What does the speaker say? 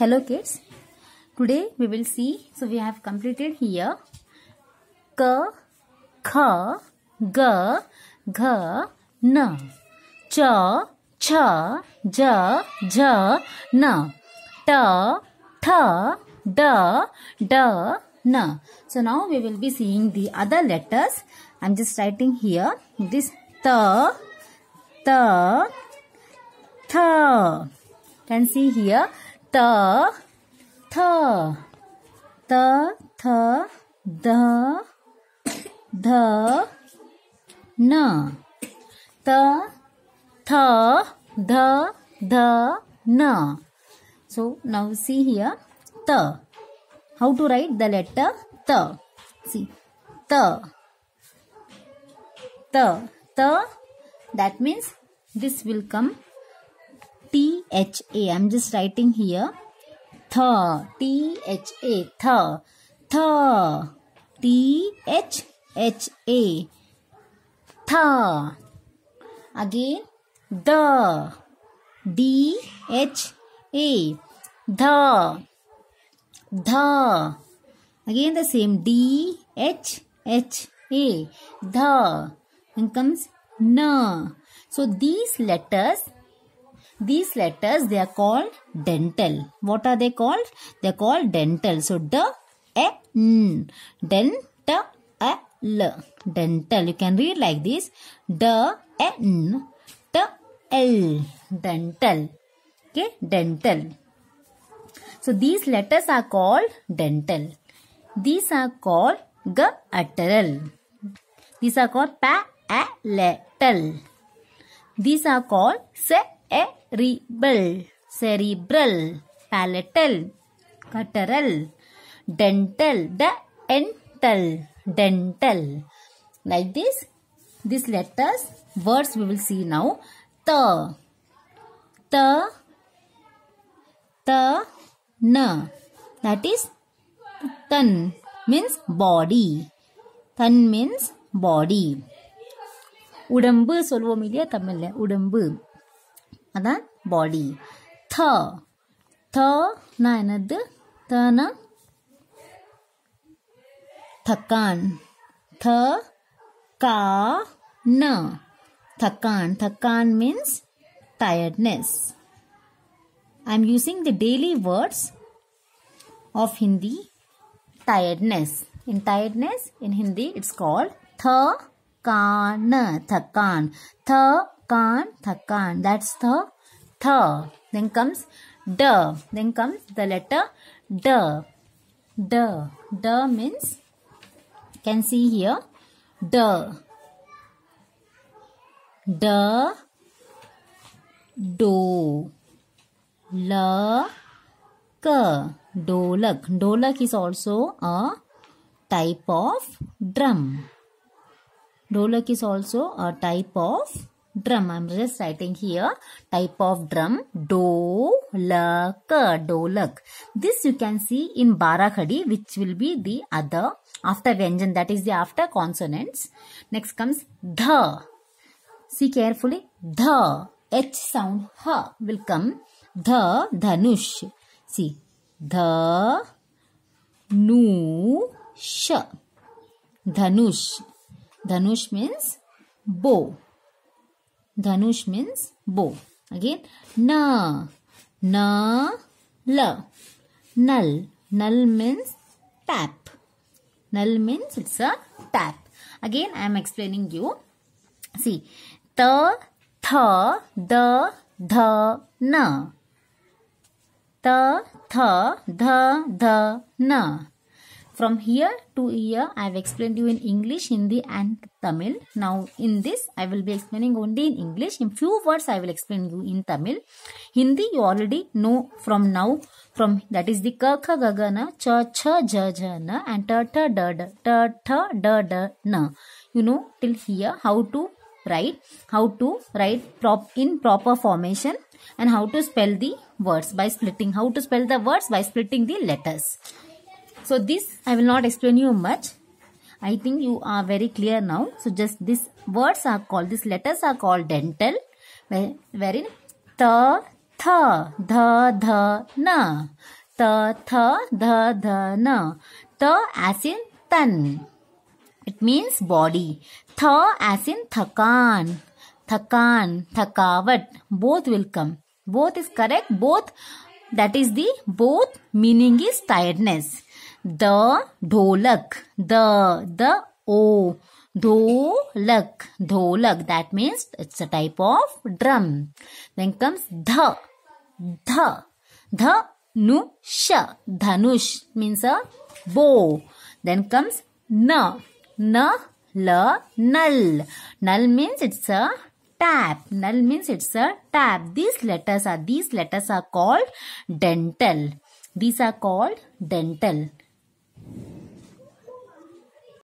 hello kids today we will see so we have completed here k kh ja ja na ta ch da da na so now we will be seeing the other letters i'm just writing here this t t th can see here the the the the the the na the the the the na so now see here the how to write the letter the see the the the that means this will come H A. I'm just writing here. Th. T H A. Th. Th. T H H A. Th. Again, the. D H A. The. The. Again the same. D H H A. The. comes N. So these letters these letters they are called dental. What are they called? They are called dental. So d, e, n, dent, dental. You can read like this: d, e, n, t, l, dental. Okay, dental. So these letters are called dental. These are called guttural. These are called palatal. These are called Cerebral, cerebral, palatal, guttural, dental, the dental, dental. Like this, these letters, words we will see now. The, the, the, na. That is tan means body. Tan means body. உடம்பு சொல்வோம் இல்லையா தமிழில் உடம்பு அதான் பாடி த தனா என்னது தனா தக்கான் த கா ந தக்கான் தக்கான் means tiredness. I am using the daily words of Hindi tiredness. In tiredness, in Hindi, it's called thakana. Thakan. Tha thakan, thakan. That's the th. Then comes d. Then comes the letter d. D. D means, can see here, d. D. Do. L. K. Dolak. Dolak is also a type of drum. Dolak is also a type of drum. I'm just writing here type of drum dolak dolak. This you can see in barakhadi which will be the other after vyanjan that is the after consonants. Next comes the. See carefully the h sound ha will come The dhanush. See the nu sh dhanush. Dhanush means bow. Dhanush means bow. Again, na, na, la. Null. Null means tap. Null means it's a tap. Again, I am explaining you. See, th th, the, the, na. The, th, th th na. From here to here, I have explained you in English, Hindi and Tamil. Now in this, I will be explaining only in English. In few words, I will explain you in Tamil. Hindi you already know from now. From that is the ka kha ga ga na, cha cha ja ja na and ta ta da da, ta ta da da na. You know till here how to write, how to write prop in proper formation and how to spell the words by splitting. How to spell the words by splitting the letters. So this I will not explain you much. I think you are very clear now. So just these words are called, these letters are called dental. Very, wherein the, the, the, the, na. The, the, the, the, na. The as in tan. It means body. Tha as in thakan. Thakan, thakavat. Both will come. Both is correct. Both, that is the, both meaning is tiredness the dholak the the o dholak dholak that means it's a type of drum then comes the the the nusha dhanush means a bow then comes na na la nal. Nal means it's a tap. Nal means it's a tap. These letters are these letters are called dental. These are called dental.